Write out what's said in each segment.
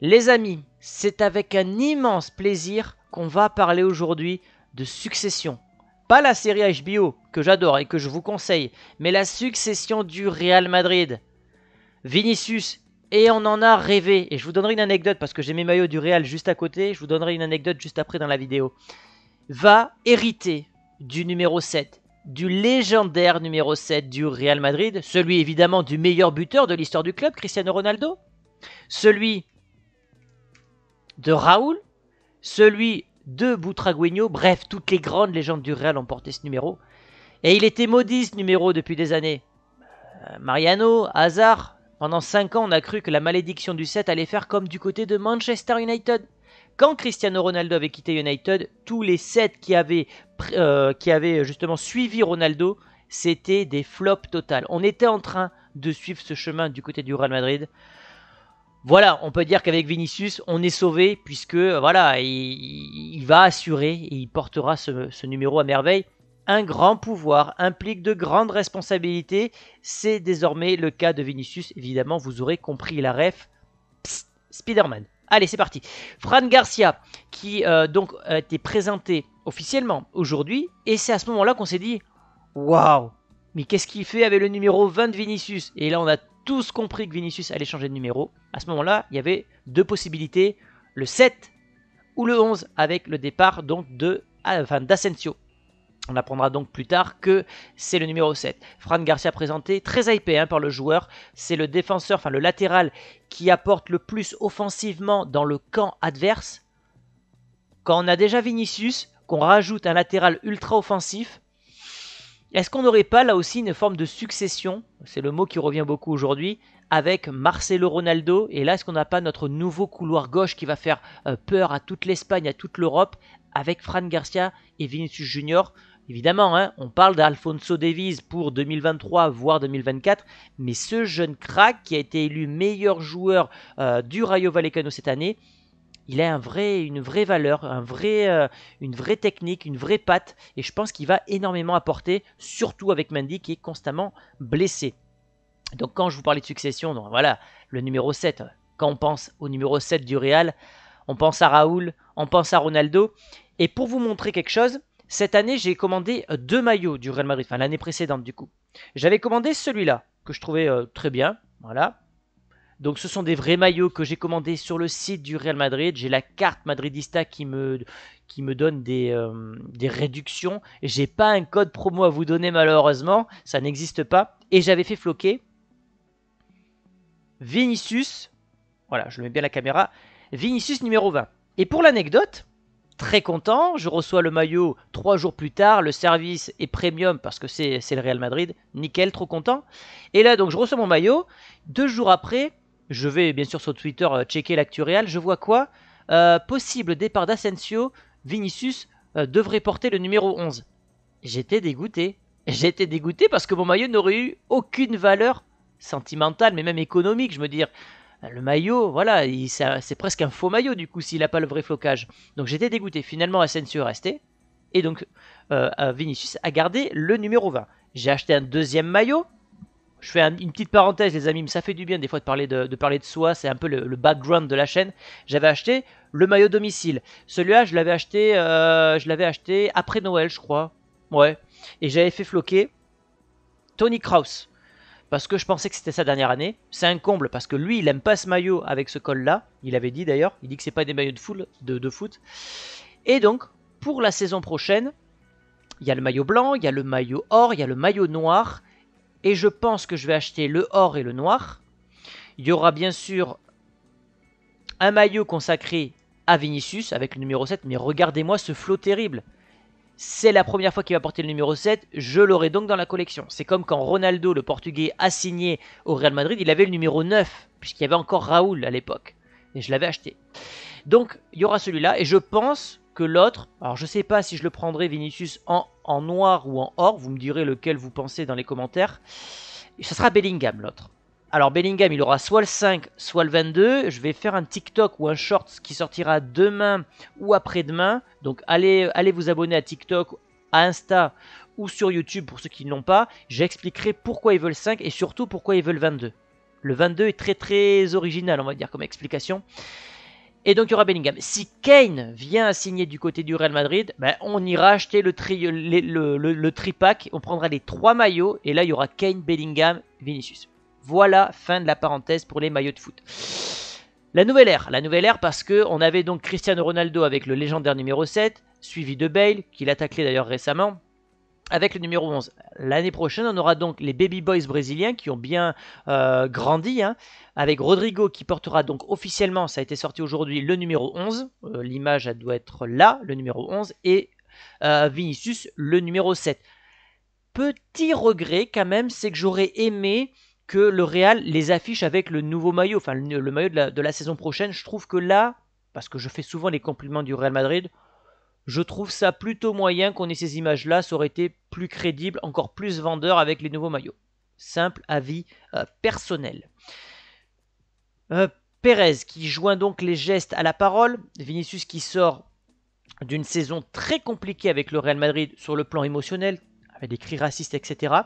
Les amis, c'est avec un immense plaisir qu'on va parler aujourd'hui de Succession. Pas la série HBO, que j'adore et que je vous conseille, mais la succession du Real Madrid. Vinicius, et on en a rêvé, et je vous donnerai une anecdote parce que j'ai mes maillots du Real juste à côté, je vous donnerai une anecdote juste après dans la vidéo, va hériter du numéro 7, du légendaire numéro 7 du Real Madrid, celui évidemment du meilleur buteur de l'histoire du club, Cristiano Ronaldo, celui de Raoul, celui de Boutragueño, bref, toutes les grandes légendes du Real ont porté ce numéro. Et il était maudit ce numéro depuis des années. Euh, Mariano, Hazard, pendant 5 ans on a cru que la malédiction du 7 allait faire comme du côté de Manchester United. Quand Cristiano Ronaldo avait quitté United, tous les 7 qui avaient, euh, qui avaient justement suivi Ronaldo, c'était des flops totales. On était en train de suivre ce chemin du côté du Real Madrid voilà, on peut dire qu'avec Vinicius, on est sauvé puisque voilà, il, va assurer et il portera ce, numéro à merveille. Un grand pouvoir implique de grandes responsabilités. C'est désormais le cas de Vinicius. Évidemment, vous aurez compris la ref. Spider-Man. Allez, c'est parti. Fran Garcia, qui euh, donc a été présenté officiellement aujourd'hui, et c'est à ce moment-là qu'on s'est dit Waouh, mais qu'est-ce qu'il fait avec le numéro 20 de Vinicius Et là, on a tous compris que Vinicius allait changer de numéro. À ce moment-là, il y avait deux possibilités, le 7 ou le 11 avec le départ donc de ah, enfin, d'Asensio. On apprendra donc plus tard que c'est le numéro 7. Fran Garcia présenté, très hypé hein, par le joueur. C'est le défenseur, enfin le latéral, qui apporte le plus offensivement dans le camp adverse. Quand on a déjà Vinicius, qu'on rajoute un latéral ultra offensif, est-ce qu'on n'aurait pas là aussi une forme de succession, c'est le mot qui revient beaucoup aujourd'hui, avec Marcelo Ronaldo Et là, est-ce qu'on n'a pas notre nouveau couloir gauche qui va faire euh, peur à toute l'Espagne, à toute l'Europe, avec Fran Garcia et Vinicius Junior Évidemment, hein, on parle d'Alfonso Davies pour 2023, voire 2024, mais ce jeune crack qui a été élu meilleur joueur euh, du Rayo Vallecano cette année, il a un vrai, une vraie valeur, un vrai, euh, une vraie technique, une vraie patte, et je pense qu'il va énormément apporter, surtout avec Mendy qui est constamment blessé. Donc quand je vous parlais de succession, donc voilà, le numéro 7, quand on pense au numéro 7 du Real, on pense à Raoul, on pense à Ronaldo, et pour vous montrer quelque chose, cette année j'ai commandé euh, deux maillots du Real Madrid, enfin l'année précédente du coup. J'avais commandé celui-là, que je trouvais euh, très bien, voilà, donc ce sont des vrais maillots que j'ai commandés sur le site du Real Madrid. J'ai la carte Madridista qui me, qui me donne des, euh, des réductions. J'ai pas un code promo à vous donner malheureusement, ça n'existe pas. Et j'avais fait floquer Vinicius, voilà, je le mets bien la caméra, Vinicius numéro 20. Et pour l'anecdote, très content, je reçois le maillot trois jours plus tard, le service est premium parce que c'est le Real Madrid, nickel, trop content. Et là donc je reçois mon maillot, deux jours après, je vais bien sûr sur Twitter euh, checker l'actu réel. Je vois quoi euh, Possible départ d'Asensio, Vinicius euh, devrait porter le numéro 11. J'étais dégoûté. J'étais dégoûté parce que mon maillot n'aurait eu aucune valeur sentimentale, mais même économique, je me dire. Le maillot, voilà, c'est presque un faux maillot du coup s'il n'a pas le vrai flocage. Donc j'étais dégoûté. Finalement, Asensio est resté. Et donc Vinicius a gardé le numéro 20. J'ai acheté un deuxième maillot je fais une petite parenthèse, les amis, mais ça fait du bien des fois de parler de, soi, c'est un peu le, background de la chaîne. J'avais acheté le maillot domicile. Celui-là, je l'avais acheté, euh, je l'avais acheté après Noël, je crois. Ouais. Et j'avais fait floquer Tony Kraus parce que je pensais que c'était sa dernière année. C'est un comble parce que lui, il aime pas ce maillot avec ce col-là. Il avait dit d'ailleurs, il dit que c'est pas des maillots de, foule, de, de foot. Et donc, pour la saison prochaine, il y a le maillot blanc, il y a le maillot or, il y a le maillot noir et je pense que je vais acheter le or et le noir. Il y aura bien sûr un maillot consacré à Vinicius avec le numéro 7, mais regardez-moi ce flot terrible. C'est la première fois qu'il va porter le numéro 7, je l'aurai donc dans la collection. C'est comme quand Ronaldo, le portugais, a signé au Real Madrid, il avait le numéro 9, puisqu'il y avait encore Raoul à l'époque. Et je l'avais acheté. Donc il y aura celui-là, et je pense l'autre. Alors je sais pas si je le prendrai Vinicius en, en noir ou en or, vous me direz lequel vous pensez dans les commentaires. ce sera Bellingham l'autre. Alors Bellingham il aura soit le 5, soit le 22. Je vais faire un TikTok ou un short qui sortira demain ou après-demain. Donc allez, allez vous abonner à TikTok, à Insta ou sur YouTube pour ceux qui ne l'ont pas. J'expliquerai pourquoi ils veulent 5 et surtout pourquoi ils veulent 22. Le 22 est très très original on va dire comme explication. Et donc il y aura Bellingham. Si Kane vient signer du côté du Real Madrid, ben, on ira acheter le, tri, le, on prendra les trois maillots, et là il y aura Kane, Bellingham, Vinicius. Voilà, fin de la parenthèse pour les maillots de foot. La nouvelle ère, la nouvelle ère parce qu'on avait donc Cristiano Ronaldo avec le légendaire numéro 7, suivi de Bale, qui l'a taclé d'ailleurs récemment, avec le numéro 11. L'année prochaine, on aura donc les Baby Boys brésiliens qui ont bien euh, grandi, hein. avec Rodrigo qui portera donc officiellement, ça a été sorti aujourd'hui, le numéro 11. Euh, l'image, doit être là, le numéro 11, et euh, Vinicius, le numéro 7. Petit regret quand même, c'est que j'aurais aimé que le Real les affiche avec le nouveau maillot, enfin le, maillot de la saison prochaine. Je trouve que là, parce que je fais souvent les compliments du Real Madrid, je trouve ça plutôt moyen qu'on ait ces images-là, ça aurait été plus crédible, encore plus vendeur avec les nouveaux maillots. Simple avis euh, personnel. Euh, Pérez qui joint donc les gestes à la parole, Vinicius qui sort d'une saison très compliquée avec le Real Madrid sur le plan émotionnel, avec des cris racistes, etc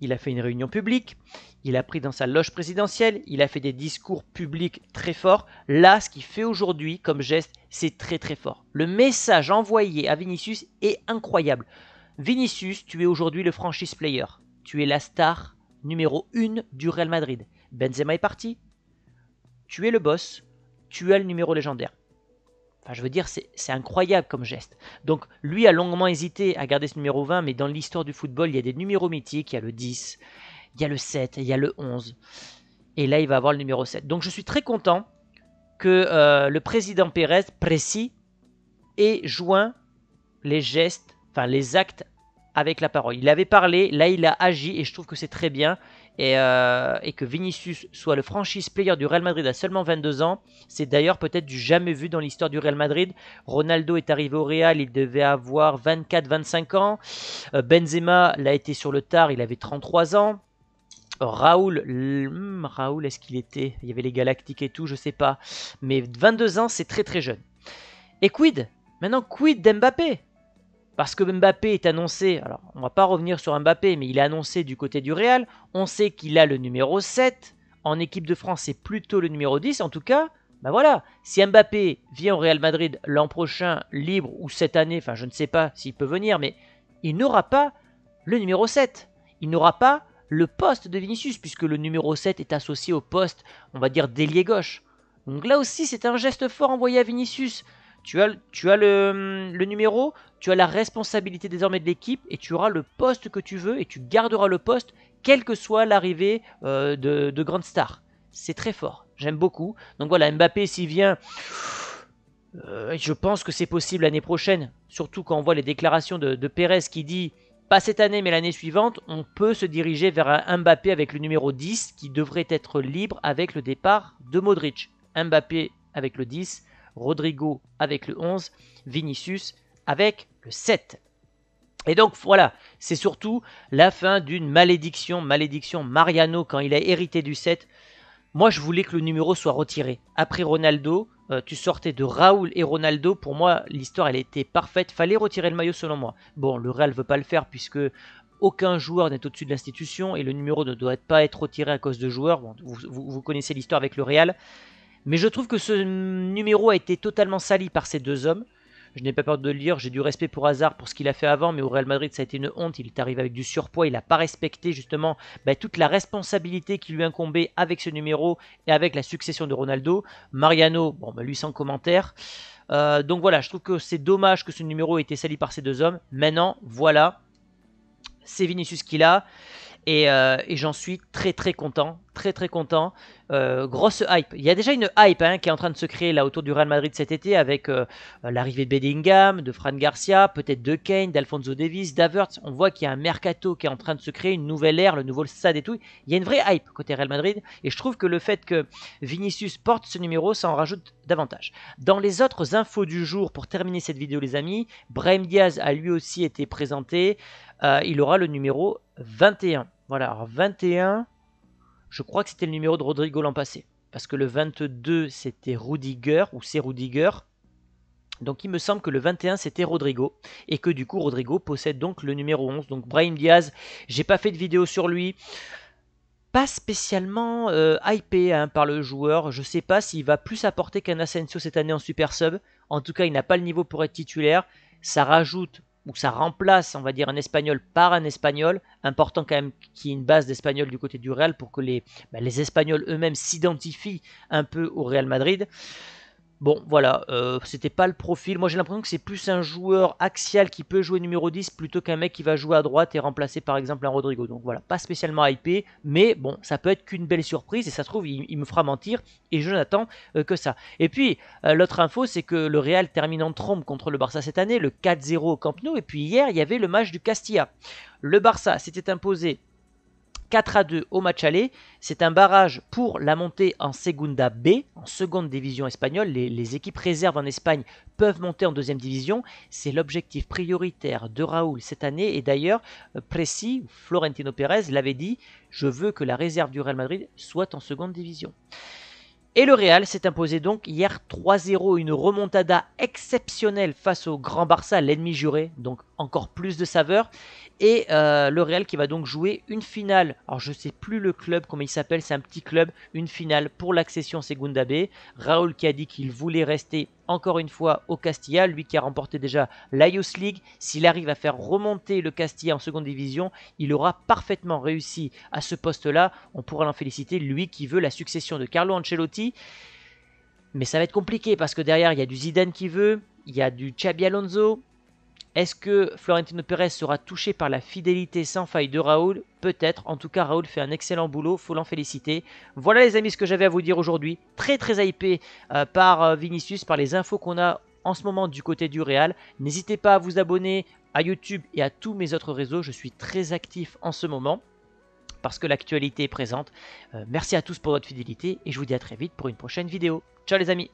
il a fait une réunion publique, il a pris dans sa loge présidentielle, il a fait des discours publics très forts. Là, ce qu'il fait aujourd'hui comme geste, c'est très très fort. Le message envoyé à Vinicius est incroyable. Vinicius, tu es aujourd'hui le franchise player. Tu es la star numéro 1 du Real Madrid. Benzema est parti. Tu es le boss. Tu as le numéro légendaire. Enfin, je veux dire, c'est incroyable comme geste. Donc, lui a longuement hésité à garder ce numéro 20, mais dans l'histoire du football, il y a des numéros mythiques. Il y a le 10, il y a le 7, il y a le 11. Et là, il va avoir le numéro 7. Donc, je suis très content que euh, le président Pérez précis et joint les gestes, enfin les actes avec la parole. Il avait parlé, là il a agi et je trouve que c'est très bien. Et, euh, que Vinicius soit le franchise player du Real Madrid à seulement 22 ans, c'est d'ailleurs peut-être du jamais vu dans l'histoire du Real Madrid. Ronaldo est arrivé au Real, il devait avoir 24-25 ans. Euh, Benzema l'a été sur le tard, il avait 33 ans. Hmm, Raoul, est-ce qu'il était Il y avait les Galactiques et tout, je sais pas. Mais 22 ans, c'est très très jeune. Et quid Maintenant, quid d'Mbappé parce que Mbappé est annoncé, alors on va pas revenir sur Mbappé, mais il est annoncé du côté du Real. On sait qu'il a le numéro 7. En équipe de France, c'est plutôt le numéro 10. En tout cas, ben voilà, si Mbappé vient au Real Madrid l'an prochain, libre ou cette année, enfin je ne sais pas s'il peut venir, mais il n'aura pas le numéro 7. Il n'aura pas le poste de Vinicius, puisque le numéro 7 est associé au poste, on va dire, d'ailier gauche. Donc là aussi, c'est un geste fort envoyé à Vinicius. Tu as, le, numéro, tu as la responsabilité désormais de l'équipe et tu auras le poste que tu veux et tu garderas le poste quelle que soit l'arrivée euh, de, Grand Star. C'est très fort, j'aime beaucoup. Donc voilà, Mbappé s'il vient, euh, je pense que c'est possible l'année prochaine, surtout quand on voit les déclarations de, de Pérez qui dit pas cette année mais l'année suivante, on peut se diriger vers un Mbappé avec le numéro 10 qui devrait être libre avec le départ de Modric. Mbappé avec le 10, Rodrigo avec le 11, Vinicius avec le 7. Et donc voilà, c'est surtout la fin d'une malédiction, malédiction Mariano quand il a hérité du 7. Moi je voulais que le numéro soit retiré. Après Ronaldo, euh, tu sortais de Raoul et Ronaldo. Pour moi, l'histoire elle était parfaite. Fallait retirer le maillot selon moi. Bon, le Real veut pas le faire puisque aucun joueur n'est au-dessus de l'institution et le numéro ne doit pas être retiré à cause de joueurs. vous connaissez l'histoire avec le Real. Mais je trouve que ce numéro a été totalement sali par ces deux hommes. Je n'ai pas peur de le lire, j'ai du respect pour Hazard pour ce qu'il a fait avant, mais au Real Madrid ça a été une honte, il est arrivé avec du surpoids, il n'a pas respecté justement bah, toute la responsabilité qui lui incombait avec ce numéro et avec la succession de Ronaldo. Mariano, bon bah, lui sans commentaire. Euh, donc voilà, je trouve que c'est dommage que ce numéro ait été sali par ces deux hommes. Maintenant, voilà, c'est Vinicius qu'il a. Euh, et j'en suis très très content très très content. Euh, grosse hype. Il y a déjà une hype hein, qui est en train de se créer là autour du Real Madrid cet été avec euh, l'arrivée de Bellingham, de Fran Garcia, peut-être de Kane, d'Alfonso Davis, d'Avert. On voit qu'il y a un mercato qui est en train de se créer, une nouvelle ère, le nouveau stade et tout. Il y a une vraie hype côté Real Madrid et je trouve que le fait que Vinicius porte ce numéro, ça en rajoute davantage. Dans les autres infos du jour, pour terminer cette vidéo les amis, Brahim Diaz a lui aussi été présenté. Euh, il aura le numéro 21. Voilà, alors 21, je crois que c'était le numéro de Rodrigo l'an passé. Parce que le 22, c'était Rudiger, ou c'est Rudiger. Donc il me semble que le 21 c'était Rodrigo et que du coup Rodrigo possède donc le numéro 11. Donc Brahim Diaz, j'ai pas fait de vidéo sur lui pas spécialement euh, hypé hein, par le joueur. Je sais pas s'il va plus apporter qu'un Asensio cette année en super sub. En tout cas, il n'a pas le niveau pour être titulaire. Ça rajoute où ça remplace, on va dire, un espagnol par un espagnol. Important quand même qu'il y ait une base d'espagnol du côté du Real pour que les, bah, les espagnols eux-mêmes s'identifient un peu au Real Madrid. Bon, voilà, euh, c'était pas le profil. Moi, j'ai l'impression que c'est plus un joueur axial qui peut jouer numéro 10 plutôt qu'un mec qui va jouer à droite et remplacer par exemple un Rodrigo. Donc voilà, pas spécialement hypé, mais bon, ça peut être qu'une belle surprise et ça se trouve, il, me fera mentir et je n'attends euh, que ça. Et puis, euh, l'autre info, c'est que le Real termine en trombe contre le Barça cette année, le 4-0 au Camp Nou, et puis hier, il y avait le match du Castilla. Le Barça s'était imposé 4 à 2 au match aller. C'est un barrage pour la montée en Segunda B, en seconde division espagnole. Les, équipes réserves en Espagne peuvent monter en deuxième division. C'est l'objectif prioritaire de Raoul cette année. Et d'ailleurs, euh, précis, Florentino Pérez l'avait dit, je veux que la réserve du Real Madrid soit en seconde division. Et le Real s'est imposé donc hier 3-0, une remontada exceptionnelle face au Grand Barça, l'ennemi juré, donc encore plus de saveur. Et euh, le Real qui va donc jouer une finale. Alors je sais plus le club, comment il s'appelle, c'est un petit club, une finale pour l'accession Segunda B. Raoul qui a dit qu'il voulait rester encore une fois au Castilla, lui qui a remporté déjà Youth League. S'il arrive à faire remonter le Castilla en seconde division, il aura parfaitement réussi à ce poste-là. On pourra l'en féliciter, lui qui veut la succession de Carlo Ancelotti. Mais ça va être compliqué parce que derrière, il y a du Zidane qui veut, il y a du Xabi Alonso, est-ce que Florentino Pérez sera touché par la fidélité sans faille de Raoul Peut-être. En tout cas, Raoul fait un excellent boulot, faut l'en féliciter. Voilà les amis ce que j'avais à vous dire aujourd'hui. Très très hypé euh, par euh, Vinicius, par les infos qu'on a en ce moment du côté du Real. N'hésitez pas à vous abonner à YouTube et à tous mes autres réseaux. Je suis très actif en ce moment parce que l'actualité est présente. Euh, merci à tous pour votre fidélité et je vous dis à très vite pour une prochaine vidéo. Ciao les amis